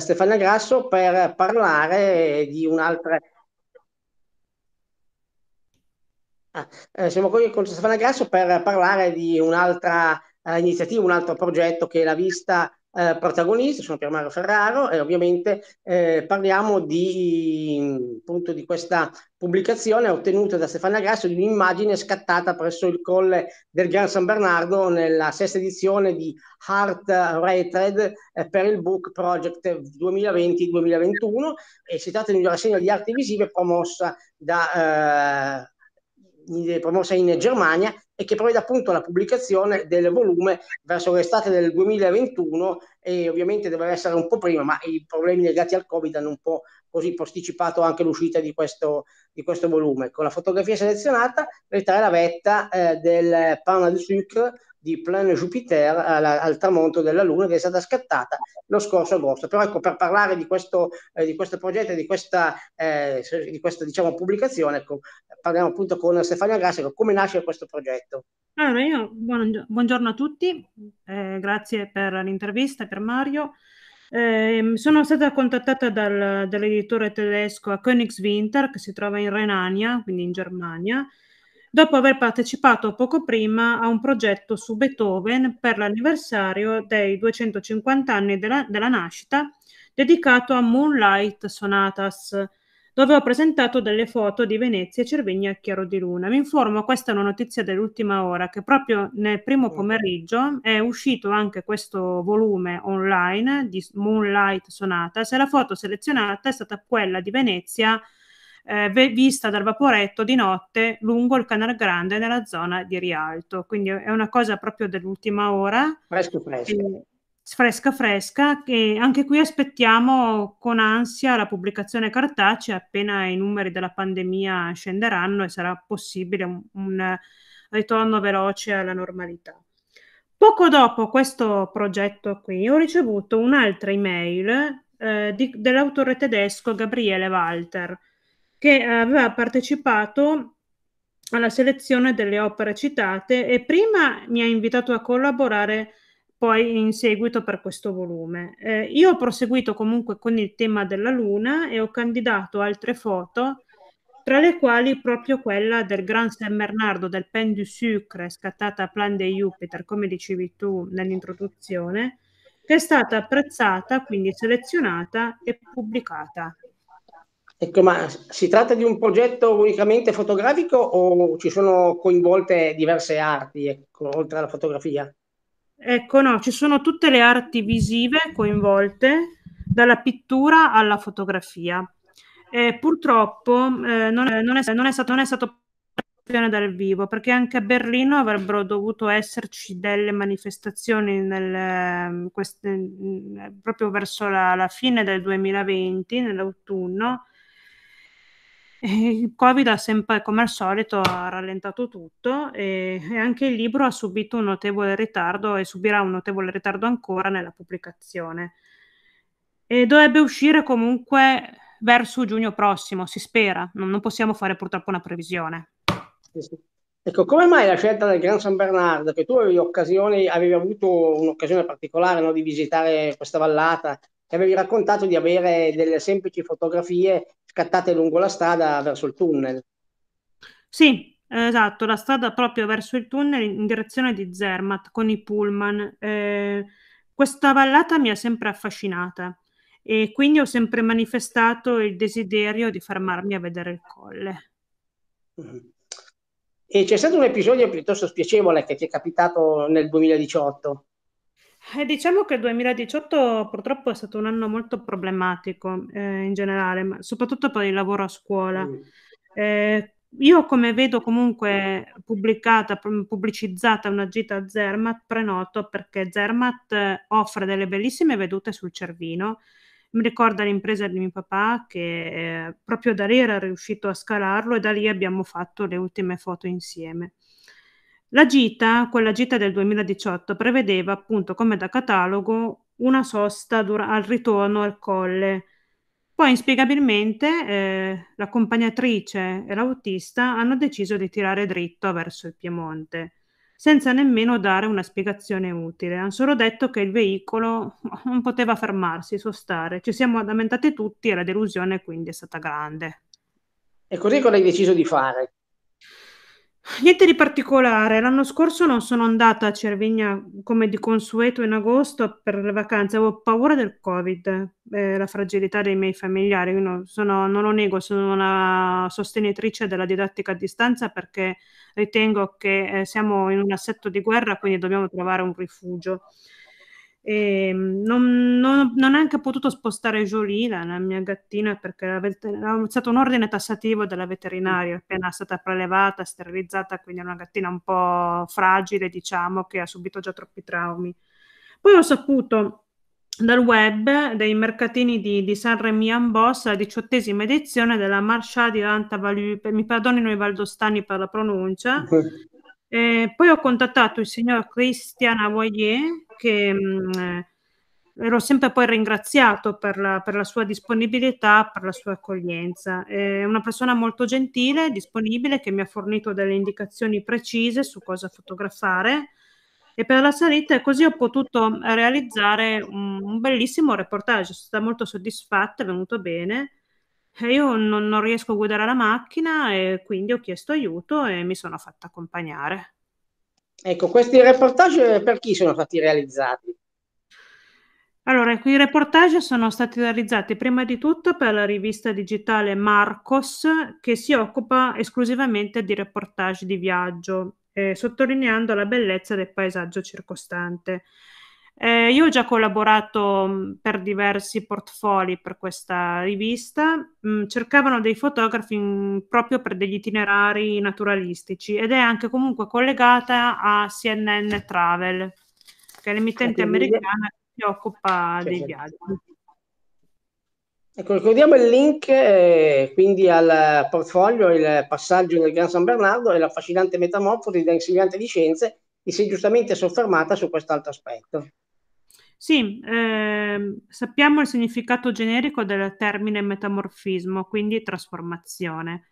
Stefania Grasso per parlare di un'altra... Ah, eh, siamo qui con Stefania Grasso per parlare di un'altra eh, iniziativa, un altro progetto che la vista eh, protagonisti, sono Pier Mario Ferraro e ovviamente eh, parliamo di, appunto, di questa pubblicazione ottenuta da Stefania Grasso di un'immagine scattata presso il colle del Gran San Bernardo nella sesta edizione di Heart Rated eh, per il Book Project 2020-2021 e si tratta di una rassegna di arti visive promossa da... Eh, promossa in Germania e che prevede appunto la pubblicazione del volume verso l'estate del 2021 e ovviamente doveva essere un po' prima, ma i problemi legati al Covid hanno un po' così posticipato anche l'uscita di questo, di questo volume. Con la fotografia selezionata ritrae la vetta eh, del Pana de Sucre di Plein Jupiter al, al, tramonto della Luna che è stata scattata lo scorso agosto. Però ecco, per parlare di questo, eh, di questo progetto e di questa, eh, di questa diciamo, pubblicazione, ecco, parliamo appunto con Stefania Grassi, Come nasce questo progetto? Allora, io buongiorno a tutti, eh, grazie per l'intervista, per Mario. Eh, sono stata contattata dal, dall'editore tedesco a Königswinter, che si trova in Renania, quindi in Germania, dopo aver partecipato poco prima a un progetto su Beethoven per l'anniversario dei 250 anni della, della nascita, dedicato a Moonlight Sonatas, dove ho presentato delle foto di Venezia e Cervigna a chiaro di luna. Mi informo, questa è una notizia dell'ultima ora, che proprio nel primo mm. pomeriggio è uscito anche questo volume online di Moonlight Sonata. Se la foto selezionata è stata quella di Venezia eh, vista dal vaporetto di notte lungo il Canal Grande nella zona di Rialto. Quindi è una cosa proprio dell'ultima ora. Fresco, fresco. E, fresca fresca che anche qui aspettiamo con ansia la pubblicazione cartacea appena i numeri della pandemia scenderanno e sarà possibile un, un ritorno veloce alla normalità. Poco dopo questo progetto qui ho ricevuto un'altra email eh, di, dell'autore tedesco Gabriele Walter che aveva partecipato alla selezione delle opere citate e prima mi ha invitato a collaborare poi in seguito per questo volume. Eh, io ho proseguito comunque con il tema della Luna e ho candidato altre foto, tra le quali proprio quella del Gran San Bernardo del Pen du Sucre, scattata a Plan de Jupiter, come dicevi tu nell'introduzione, che è stata apprezzata, quindi selezionata e pubblicata. Ecco, ma si tratta di un progetto unicamente fotografico o ci sono coinvolte diverse arti, ecco, oltre alla fotografia? Ecco, no, ci sono tutte le arti visive coinvolte, dalla pittura alla fotografia. Eh, purtroppo eh, non, è, non, è, non, è, stato, non è stato dal vivo, perché anche a Berlino avrebbero dovuto esserci delle manifestazioni nel, ehm, queste, proprio verso la, la, fine del 2020, nell'autunno, il Covid ha sempre, come al solito, ha rallentato tutto e, e anche il libro ha subito un notevole ritardo e subirà un notevole ritardo ancora nella pubblicazione. E dovrebbe uscire comunque verso giugno prossimo, si spera, non, non possiamo fare purtroppo una previsione. Ecco, come mai la scelta del Gran San Bernardo? Che tu avevi, avevi avuto un'occasione particolare no, di visitare questa vallata e avevi raccontato di avere delle semplici fotografie scattate lungo la strada verso il tunnel. Sì, esatto, la strada proprio verso il tunnel in direzione di Zermatt con i pullman. Eh, questa vallata mi ha sempre affascinata e quindi ho sempre manifestato il desiderio di fermarmi a vedere il colle. E c'è stato un episodio piuttosto spiacevole che ti è capitato nel 2018. Eh, diciamo che il 2018 purtroppo è stato un anno molto problematico eh, in generale, ma soprattutto per il lavoro a scuola. Mm. Eh, io come vedo comunque pubblicata, pubblicizzata una gita a Zermatt, prenoto perché Zermatt eh, offre delle bellissime vedute sul Cervino. Mi ricorda l'impresa di mio papà che eh, proprio da lì era riuscito a scalarlo e da lì abbiamo fatto le ultime foto insieme. La gita, quella gita del 2018, prevedeva appunto come da catalogo una sosta dura- al ritorno al colle. Poi inspiegabilmente eh, l'accompagnatrice e l'autista hanno deciso di tirare dritto verso il Piemonte, senza nemmeno dare una spiegazione utile. Hanno solo detto che il veicolo non poteva fermarsi, sostare. Ci siamo lamentati tutti e la delusione quindi è stata grande. E così cosa hai deciso di fare? Niente di particolare, l'anno scorso non sono andata a Cervigna come di consueto in agosto per le vacanze, avevo paura del Covid, eh, la fragilità dei miei familiari, no, sono, non lo nego, sono una sostenitrice della didattica a distanza perché ritengo che eh, siamo in un assetto di guerra, quindi dobbiamo trovare un rifugio. E ehm, non, non, non ho neanche potuto spostare Jolie, la mia gattina, perché era stato un ordine tassativo della veterinaria, mm. appena stata prelevata, sterilizzata, quindi è una gattina un po' fragile, diciamo, che ha subito già troppi traumi. Poi ho saputo dal web dei mercatini di, di Sanremo Amboss, la diciottesima edizione della Marcia di Lantavaliu, mi perdonino i valdostani per la pronuncia. Okay. Eh, poi ho contattato il signor Christian Avoyer, che mh, ero sempre poi ringraziato per la, per la, sua disponibilità, per la sua accoglienza. È una persona molto gentile, disponibile, che mi ha fornito delle indicazioni precise su cosa fotografare e per la salita così ho potuto realizzare un, un bellissimo reportage. Sono stata molto soddisfatta, è venuto bene. Io non, non riesco a guidare la macchina e quindi ho chiesto aiuto e mi sono fatta accompagnare. Ecco, questi reportage eh, per chi sono stati realizzati? Allora, i reportage sono stati realizzati prima di tutto per la rivista digitale Marcos, che si occupa esclusivamente di reportage di viaggio, eh, sottolineando la bellezza del paesaggio circostante. Eh, io ho già collaborato mm, per diversi portfolio per questa rivista, mh, mm, cercavano dei fotografi mh, mm, proprio per degli itinerari naturalistici ed è anche comunque collegata a CNN Travel, che è l'emittente americana che si occupa dei viaggi. Ecco, ricordiamo il link eh, quindi al portfolio, il passaggio nel Gran San Bernardo e la l'affascinante metamorfosi da insegnante di scienze, che si è giustamente soffermata su quest'altro aspetto. Sì, ehm, sappiamo il significato generico del termine metamorfismo, quindi trasformazione.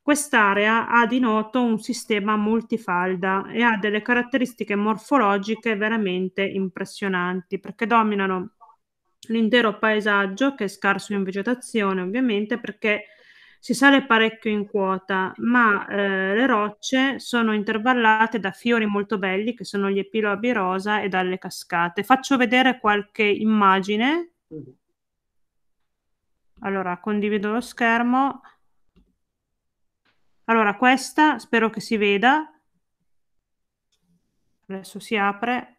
Quest'area ha di noto un sistema multifalda e ha delle caratteristiche morfologiche veramente impressionanti, perché dominano l'intero paesaggio, che è scarso in vegetazione ovviamente, perché si sale parecchio in quota, ma eh, le rocce sono intervallate da fiori molto belli che sono gli epilobi rosa e dalle cascate. Faccio vedere qualche immagine. Mhm. Allora, condivido lo schermo. Allora, questa spero che si veda. Adesso si apre.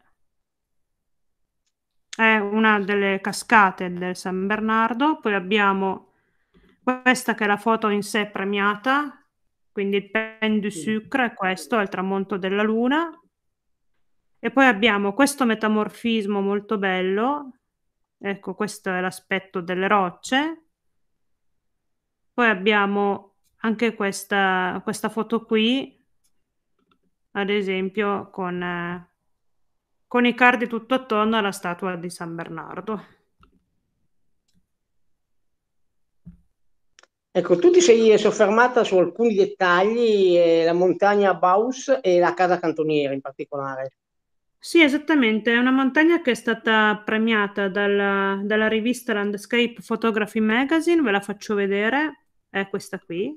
È una delle cascate del San Bernardo. Poi abbiamo questa che è la foto in sé premiata, quindi il Pen du Sucre, questo è il tramonto della luna. E poi abbiamo questo metamorfismo molto bello, ecco questo è l'aspetto delle rocce. Poi abbiamo anche questa, questa foto qui, ad esempio con, eh, con i cardi tutto attorno alla statua di San Bernardo. Ecco, tu ti sei soffermata su alcuni dettagli, eh, la montagna Baus e la casa cantoniera in particolare. Sì, esattamente, è una montagna che è stata premiata dalla, dalla rivista Landscape Photography Magazine, ve la faccio vedere, è questa qui.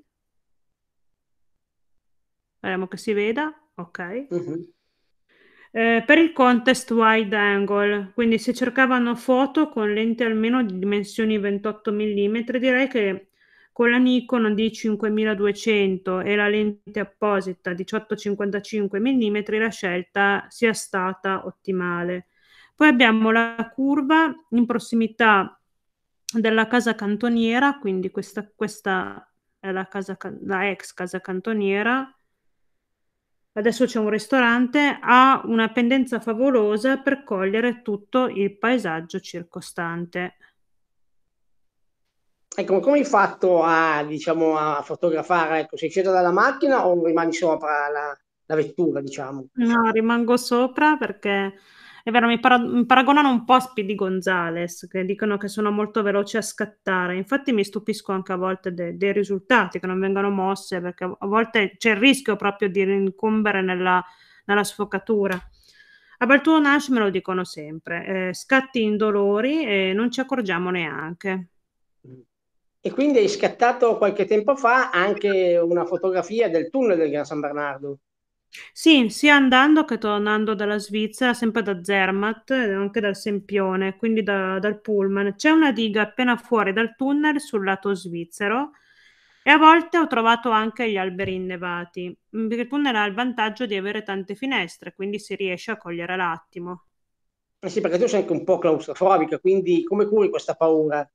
Speriamo che si veda, ok. Uh-huh. Eh, per il contest wide angle, quindi se cercavano foto con lenti almeno di dimensioni 28 mm, direi che con la Nikon D5200 e la lente apposita 18-55 mm la scelta sia stata ottimale. Poi abbiamo la curva in prossimità della casa cantoniera, quindi questa, questa è la, casa, la ex casa cantoniera, adesso c'è un ristorante, ha una pendenza favolosa per cogliere tutto il paesaggio circostante. Ecco, come hai fatto a, diciamo, a fotografare? Ecco, sei sceso dalla macchina o rimani sopra la, la vettura, diciamo? No, rimango sopra perché è vero, mi, para- mi, paragonano un po' a Speedy Gonzales, che dicono che sono molto veloci a scattare. Infatti mi stupisco anche a volte de- dei risultati che non vengono mosse, perché a volte c'è il rischio proprio di rincombere nella, nella sfocatura. A Baltuo Nash me lo dicono sempre, eh, scatti indolori e non ci accorgiamo neanche. Mm e quindi hai scattato qualche tempo fa anche una fotografia del tunnel del Gran San Bernardo. Sì, sia andando che tornando dalla Svizzera, sempre da Zermatt e eh, anche dal Sempione, quindi da, dal Pullman. C'è una diga appena fuori dal tunnel sul lato svizzero e a volte ho trovato anche gli alberi innevati, mm, perché il tunnel ha il vantaggio di avere tante finestre, quindi si riesce a cogliere l'attimo. Eh sì, perché tu sei anche un po' claustrofobica, quindi come curi questa paura?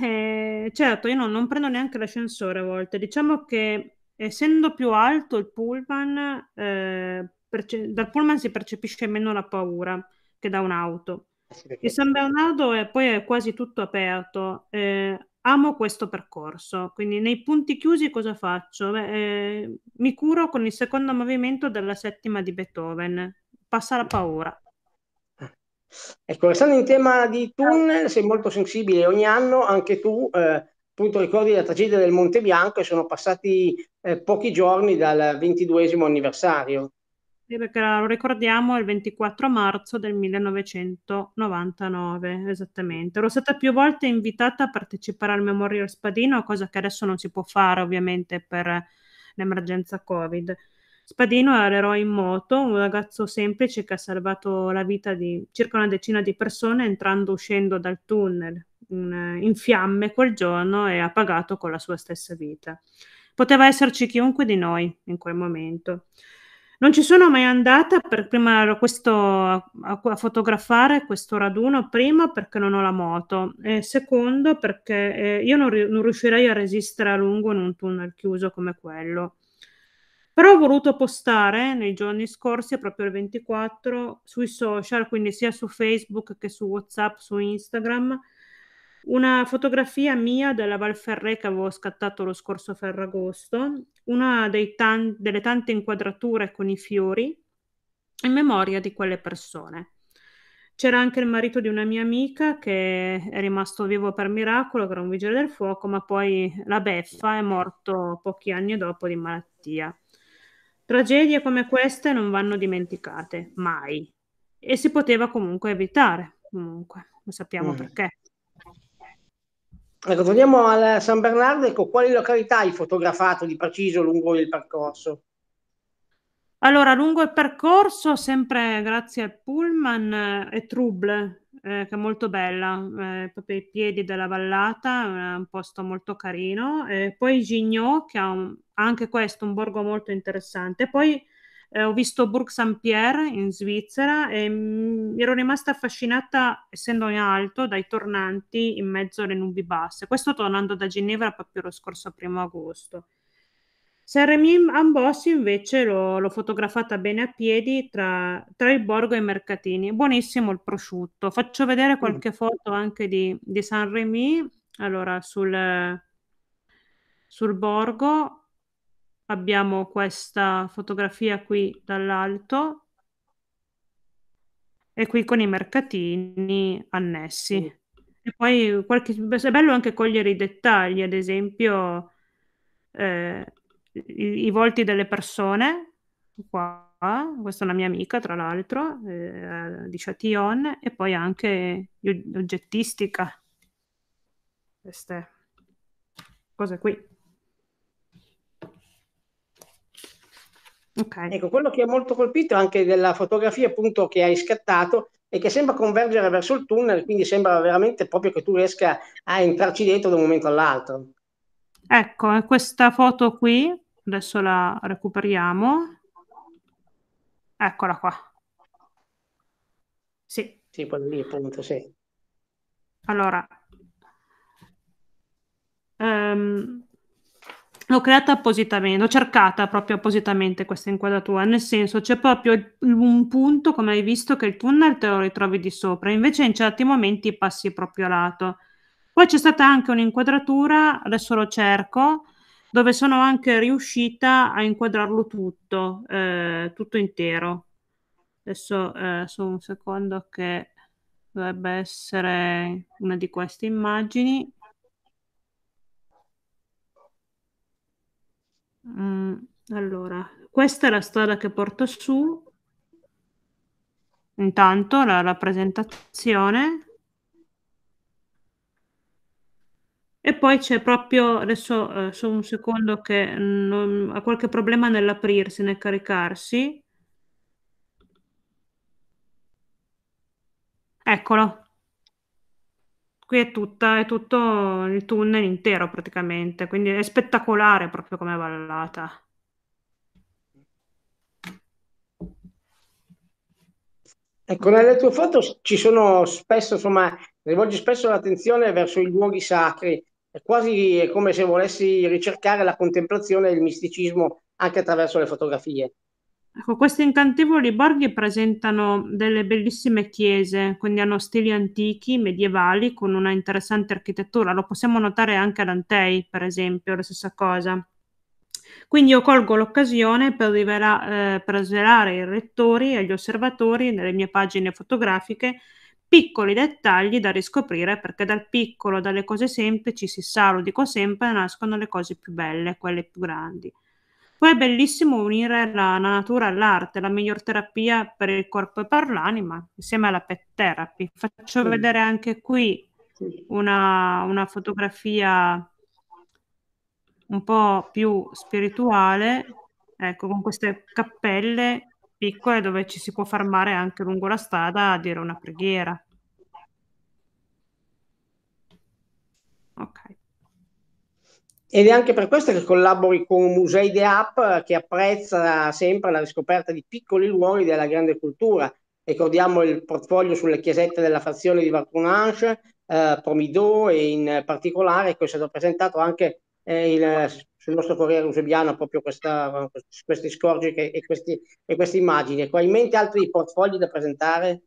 Eh, certo, io non, non prendo neanche l'ascensore a volte. Diciamo che essendo più alto il pullman, eh, perce- dal pullman si percepisce meno la paura che da un'auto. Il San Bernardo è, poi è quasi tutto aperto. Eh, amo questo percorso. Quindi nei punti chiusi cosa faccio? Beh, eh, mi curo con il secondo movimento della settima di Beethoven. Passa la paura. Ecco, restando in tema di tunnel, sei molto sensibile ogni anno, anche tu eh, appunto ricordi la tragedia del Monte Bianco e sono passati eh, pochi giorni dal ventiduesimo anniversario. Sì, perché lo ricordiamo il 24 marzo del 1999, esattamente. Ero stata più volte invitata a partecipare al Memorial Spadino, cosa che adesso non si può fare ovviamente per l'emergenza Covid. Spadino era l'eroe in moto, un ragazzo semplice che ha salvato la vita di circa una decina di persone entrando e uscendo dal tunnel in, in fiamme quel giorno e ha pagato con la sua stessa vita. Poteva esserci chiunque di noi in quel momento. Non ci sono mai andata per prima questo, a, a, fotografare questo raduno, prima perché non ho la moto e secondo perché eh, io non, non riuscirei a resistere a lungo in un tunnel chiuso come quello. Però ho voluto postare nei giorni scorsi, proprio il 24, sui social, quindi sia su Facebook che su WhatsApp, su Instagram, una fotografia mia della Valferré che avevo scattato lo scorso Ferragosto, una tan- delle tante inquadrature con i fiori in memoria di quelle persone. C'era anche il marito di una mia amica che è rimasto vivo per miracolo, che era un vigile del fuoco, ma poi la beffa è morto pochi anni dopo di malattia. Tragedie come queste non vanno dimenticate, mai. E si poteva comunque evitare, comunque, lo sappiamo mm. perché. Ecco, torniamo al San Bernardo, ecco, quali località hai fotografato di preciso lungo il percorso? Allora, lungo il percorso, sempre grazie al pullman e eh, Trouble, eh, che è molto bella, eh, proprio ai piedi della vallata, è un posto molto carino. E poi Gignot, che ha un, anche questo un borgo molto interessante. Poi eh, ho visto Bourg Saint-Pierre in Svizzera e mi ero rimasta affascinata, essendo in alto, dai tornanti in mezzo alle nubi basse. Questo tornando da Ginevra proprio lo scorso primo agosto. Saint-Rémy Saremim Ambossi invece l'ho, fotografata bene a piedi tra, tra, il borgo e i mercatini. Buonissimo il prosciutto. Faccio vedere mm. qualche foto anche di, di Saint-Rémy. Allora, sul, sul borgo abbiamo questa fotografia qui dall'alto e qui con i mercatini annessi. Mm. E poi qualche, è bello anche cogliere i dettagli, ad esempio... Eh, i, i volti delle persone, qua, questa è una mia amica tra l'altro, eh, di Châtillon, e poi anche l'oggettistica, queste cose qui. Okay. Ecco, quello che ha molto colpito anche della fotografia appunto che hai scattato è che sembra convergere verso il tunnel, quindi sembra veramente proprio che tu riesca a entrarci dentro da un momento all'altro. Ecco, questa foto qui Adesso la recuperiamo. Eccola qua. Sì. Sì, quella lì appunto, sì. Allora, um, l'ho creata appositamente, ho cercata proprio appositamente questa inquadratura, nel senso c'è proprio un punto, come hai visto, che il tunnel te lo ritrovi di sopra, invece in certi momenti passi proprio a lato. Poi c'è stata anche un'inquadratura, adesso lo cerco, dove sono anche riuscita a inquadrarlo tutto, eh, tutto intero. Adesso eh, su un secondo che dovrebbe essere una di queste immagini. Mm, allora, questa è la strada che porto su. Intanto la presentazione, E poi c'è proprio adesso, uhm, solo un secondo che non ha qualche problema nell'aprirsi, nel caricarsi. Eccolo. Qui è tutta è tutto il tunnel intero praticamente, quindi è spettacolare proprio come ballata. Ecco, nelle tue foto ci sono spesso, insomma, rivolgi spesso l'attenzione verso i luoghi sacri, è quasi è come se volessi ricercare la contemplazione e il misticismo anche attraverso le fotografie. Ecco, questi incantevoli borghi presentano delle bellissime chiese, quindi hanno stili antichi, medievali, con una interessante architettura. Lo possiamo notare anche ad Antei, per esempio, la stessa cosa. Quindi io colgo l'occasione per, rivela- eh, per svelare i rettori e gli osservatori nelle mie pagine fotografiche piccoli dettagli da riscoprire perché dal piccolo, dalle cose semplici, si sa, lo dico sempre, nascono le cose più belle, quelle più grandi. Poi è bellissimo unire la, natura all'arte, la miglior terapia per il corpo e per l'anima, insieme alla pet therapy. Faccio sì. vedere anche qui una, una fotografia un po' più spirituale, ecco, con queste cappelle piccole dove ci si può fermare anche lungo la strada a dire una preghiera. Ok. Ed è anche per questo che collabori con Musei de App che apprezza sempre la riscoperta di piccoli luoghi della grande cultura. Ricordiamo il portfolio sulle chiesette della frazione di Varcunanche, eh, Promidò e in particolare è stato presentato anche eh, il sul nostro Corriere Eusebiano proprio questa, questi scorgi e, e queste immagini. Ecco, hai in mente altri portfogli da presentare?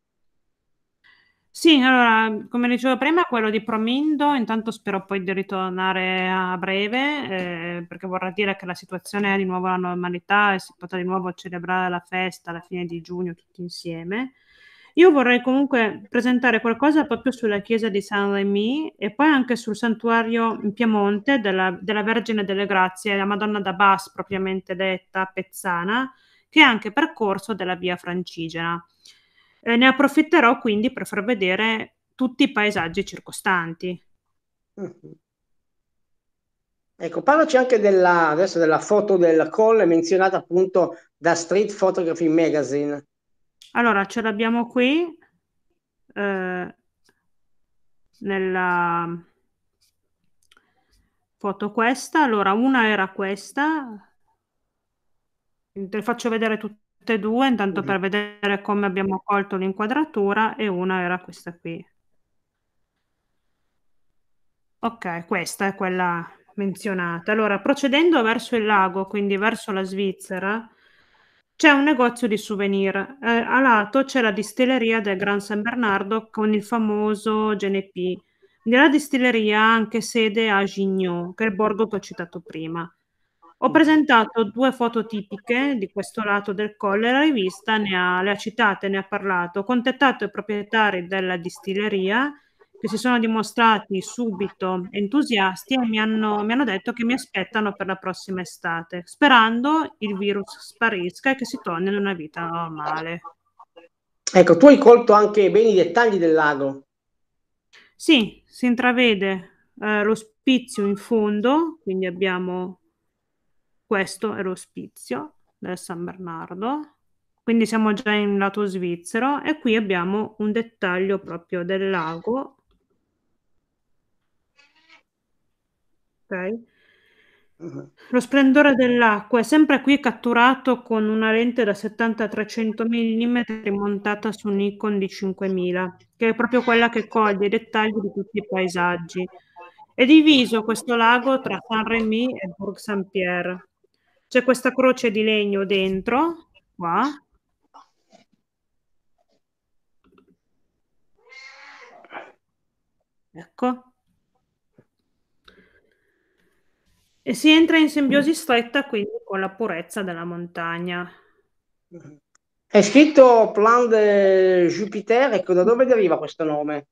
Sì, allora, come dicevo prima, quello di Promindo, intanto spero poi di ritornare a breve, eh, perché vorrà dire che la situazione è di nuovo la normalità e si potrà di nuovo celebrare la festa alla fine di giugno tutti insieme. Io vorrei comunque presentare qualcosa proprio sulla chiesa di San Remi e poi anche sul santuario in Piemonte della, della Vergine delle Grazie, la Madonna da Bas propriamente detta, Pezzana, che è anche percorso della via francigena. Eh, ne approfitterò quindi per far vedere tutti i paesaggi circostanti. Mm-hmm. Ecco, parlaci anche della, adesso della foto del colle menzionata appunto da Street Photography Magazine. Allora, ce l'abbiamo qui eh, nella foto questa. Allora, una era questa. Te faccio vedere tutte e due, intanto per mhm. vedere come abbiamo colto l'inquadratura, e una era questa qui. Ok, questa è quella menzionata. Allora, procedendo verso il lago, quindi verso la Svizzera, c'è un negozio di souvenir, eh, a lato c'è la distilleria del Gran San Bernardo con il famoso GNP. Nella distilleria ha anche sede a Gignot, che è il borgo che ho citato prima. Ho presentato due foto tipiche di questo lato del colle, la rivista ne ha, le ha citate, ne ha parlato, ho contattato i proprietari della distilleria che si sono dimostrati subito entusiasti e mi hanno, mi hanno detto che mi aspettano per la prossima estate, sperando il virus sparisca e che si torni ad una vita normale. Ecco, tu hai colto anche bene i dettagli del lago. Sì, si intravede eh, l'ospizio in fondo, quindi abbiamo questo è l'ospizio del San Bernardo, quindi siamo già in lato svizzero e qui abbiamo un dettaglio proprio del lago Ok. Mm-hmm. Lo splendore dell'acqua è sempre qui catturato con una lente da 70-300 mm montata su un Nikon di 5000, che è proprio quella che coglie i dettagli di tutti i paesaggi. È diviso questo lago tra Saint-Rémy e Bourg Saint-Pierre. C'è questa croce di legno dentro, qua. Ecco, E si entra in simbiosi mm. stretta quindi con la purezza della montagna. È scritto Plan de Jupiter, ecco da dove deriva questo nome?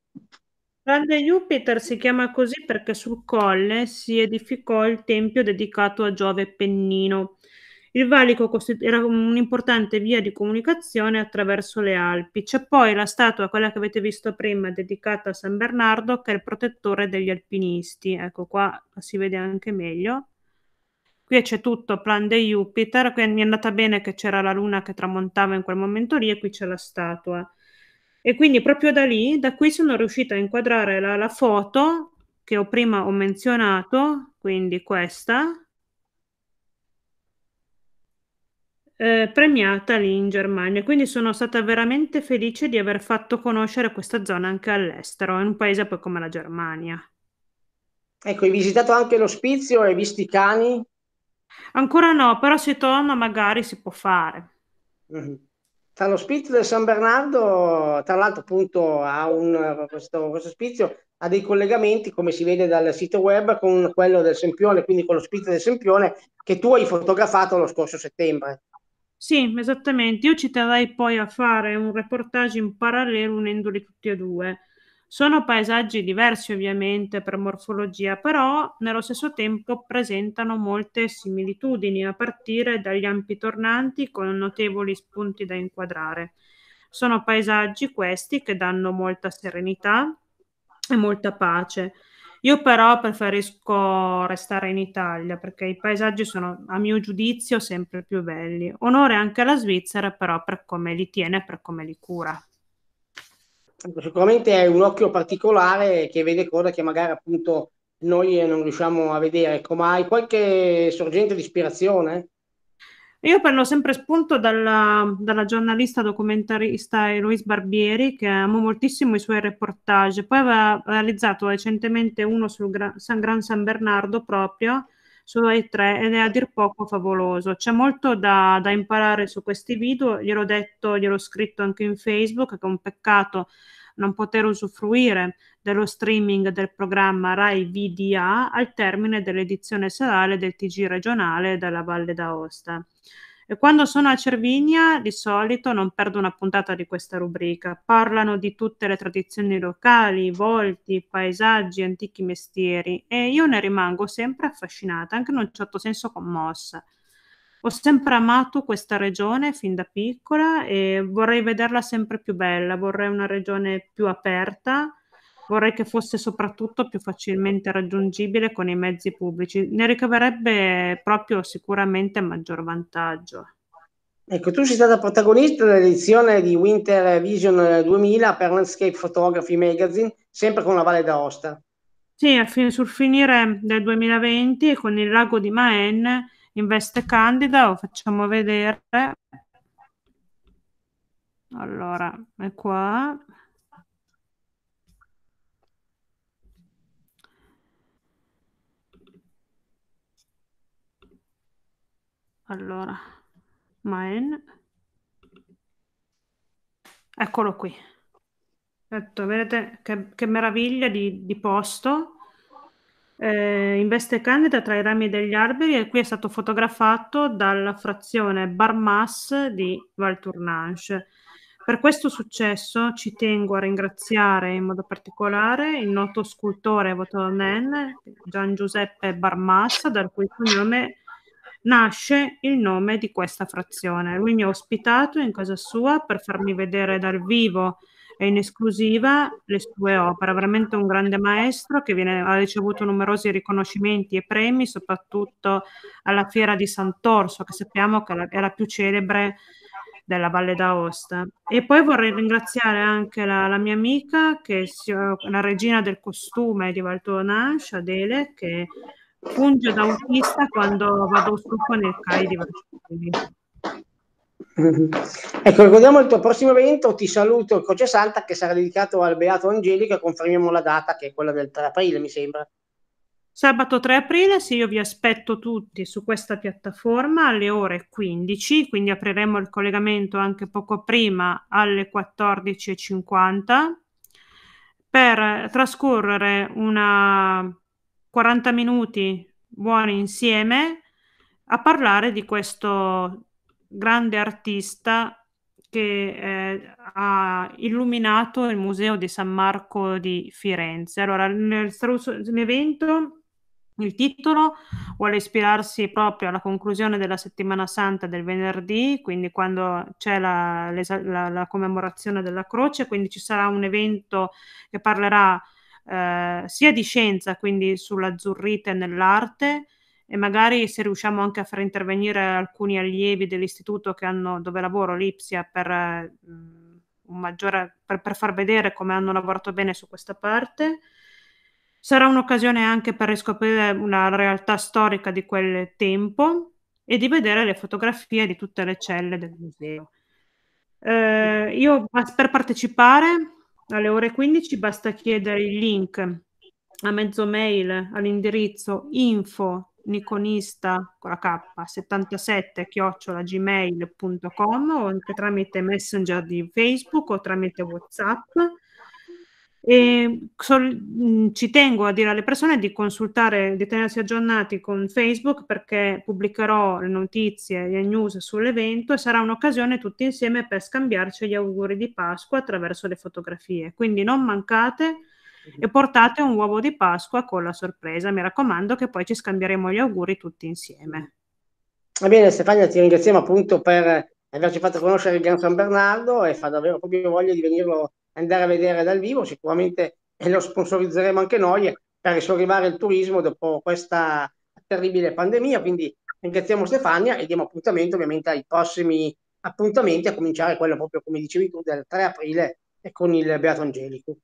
Plan de Jupiter si chiama così perché sul colle si edificò il tempio dedicato a Giove Pennino, il valico costitu- era un'importante via di comunicazione attraverso le Alpi. C'è poi la statua, quella che avete visto prima, dedicata a San Bernardo, che è il protettore degli alpinisti. Ecco qua si vede anche meglio. Qui c'è tutto, plan de Jupiter, qui mi è andata bene che c'era la luna che tramontava in quel momento lì e qui c'è la statua. E quindi proprio da lì, da qui sono riuscita a inquadrare la, la foto che ho prima ho menzionato, quindi questa, eh, premiata lì in Germania, quindi sono stata veramente felice di aver fatto conoscere questa zona anche all'estero, in un paese poi come la Germania. Ecco, hai visitato anche l'ospizio, hai visto i cani? Ancora no, però se torno magari si può fare. Mm-hmm. Tra l'ospizio del San Bernardo, tra l'altro appunto ha un, questo, questo ospizio ha dei collegamenti, come si vede dal sito web, con quello del Sempione, quindi con l'ospizio del Sempione che tu hai fotografato lo scorso settembre. Sì, esattamente. Io ci terrei poi a fare un reportage in parallelo unendoli tutti e due. Sono paesaggi diversi ovviamente per morfologia, però nello stesso tempo presentano molte similitudini, a partire dagli ampi tornanti con notevoli spunti da inquadrare. Sono paesaggi questi che danno molta serenità e molta pace io però preferisco restare in Italia perché i paesaggi sono, a mio giudizio, sempre più belli. Onore anche alla Svizzera, però, per come li tiene e per come li cura. Sicuramente è un occhio particolare che vede cose che magari appunto noi non riusciamo a vedere. Ecco, ma hai qualche sorgente di ispirazione? Io prendo sempre spunto dalla, dalla giornalista documentarista Eloise Barbieri, che amo moltissimo i suoi reportage. Poi aveva realizzato recentemente uno sul Gran San, Gran San Bernardo proprio, su Rai 3, ed è a dir poco favoloso. C'è molto da, da imparare su questi video, gliel'ho detto, gliel'ho scritto anche in Facebook, che è un peccato non poter usufruire dello streaming del programma RAI VDA al termine dell'edizione serale del TG regionale della Valle d'Aosta. E quando sono a Cervinia, di solito non perdo una puntata di questa rubrica. Parlano di tutte le tradizioni locali, volti, paesaggi, antichi mestieri e io ne rimango sempre affascinata, anche in un certo senso commossa. Ho sempre amato questa regione fin da piccola e vorrei vederla sempre più bella, vorrei una regione più aperta vorrei che fosse soprattutto più facilmente raggiungibile con i mezzi pubblici, ne ricaverebbe proprio sicuramente maggior vantaggio. Ecco, tu sei stata protagonista dell'edizione di Winter Vision 2000 per Landscape Photography Magazine, sempre con la Valle d'Aosta. Sì, fine, sul finire del 2020 con il lago di Maen in veste candida, lo facciamo vedere. Allora, è qua. Allora, main. Eccolo qui. Ecco, vedete che, che meraviglia di, di posto. Eh, in veste candida tra i rami degli alberi e qui è stato fotografato dalla frazione Barmas di Valtournanche. Per questo successo ci tengo a ringraziare in modo particolare il noto scultore votonen Gian Giuseppe Barmas, dal cui cognome nasce il nome di questa frazione. Lui mi ha ospitato in casa sua per farmi vedere dal vivo e in esclusiva le sue opere. Veramente un grande maestro che viene, ha ricevuto numerosi riconoscimenti e premi, soprattutto alla fiera di Sant'Orso, che sappiamo che è la più celebre della Valle d'Aosta. E poi vorrei ringraziare anche la, la mia amica, che è la regina del costume di Valtonash, Adele, che Fungio da autista quando vado su con il CAI di Varsavia. Ecco, ricordiamo il tuo prossimo evento, ti saluto Croce Santa che sarà dedicato al Beato Angelico confermiamo la data che è quella del 3 aprile, mi sembra. Sabato 3 aprile, sì, io vi aspetto tutti su questa piattaforma alle ore 15, quindi apriremo il collegamento anche poco prima alle 14.50 per trascorrere una 40 minuti buoni insieme a parlare di questo grande artista che eh, ha illuminato il museo di San Marco di Firenze. Allora, nel, nell'evento il titolo vuole ispirarsi proprio alla conclusione della settimana santa del venerdì, quindi quando c'è la, la, la commemorazione della croce, quindi ci sarà un evento che parlerà eh, sia di scienza, quindi sull'azzurrite nell'arte, e magari se riusciamo anche a far intervenire alcuni allievi dell'istituto che hanno, dove lavoro, l'Ipsia, per, eh, maggiore, per, per far vedere come hanno lavorato bene su questa parte. Sarà un'occasione anche per riscoprire una realtà storica di quel tempo e di vedere le fotografie di tutte le celle del museo. Eh, io per partecipare alle ore 15 basta chiedere il link a mezzo mail all'indirizzo info niconista con la K 77 chiocciola gmail.com o anche tramite messenger di Facebook o tramite Whatsapp e sol- mm, ci tengo a dire alle persone di consultare, di tenersi aggiornati con Facebook perché pubblicherò le notizie, e le news sull'evento e sarà un'occasione tutti insieme per scambiarci gli auguri di Pasqua attraverso le fotografie. Quindi non mancate e portate un uovo di Pasqua con la sorpresa. Mi raccomando che poi ci scambieremo gli auguri tutti insieme. Va bene Stefania, ti ringraziamo appunto per averci fatto conoscere il Gran San Bernardo e fa davvero proprio voglia di venirlo andare a vedere dal vivo, sicuramente lo sponsorizzeremo anche noi per risollevare il turismo dopo questa terribile pandemia. Quindi ringraziamo Stefania e diamo appuntamento ovviamente ai prossimi appuntamenti, a cominciare quello proprio come dicevi tu del 3 aprile con il Beato Angelico.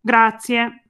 Grazie.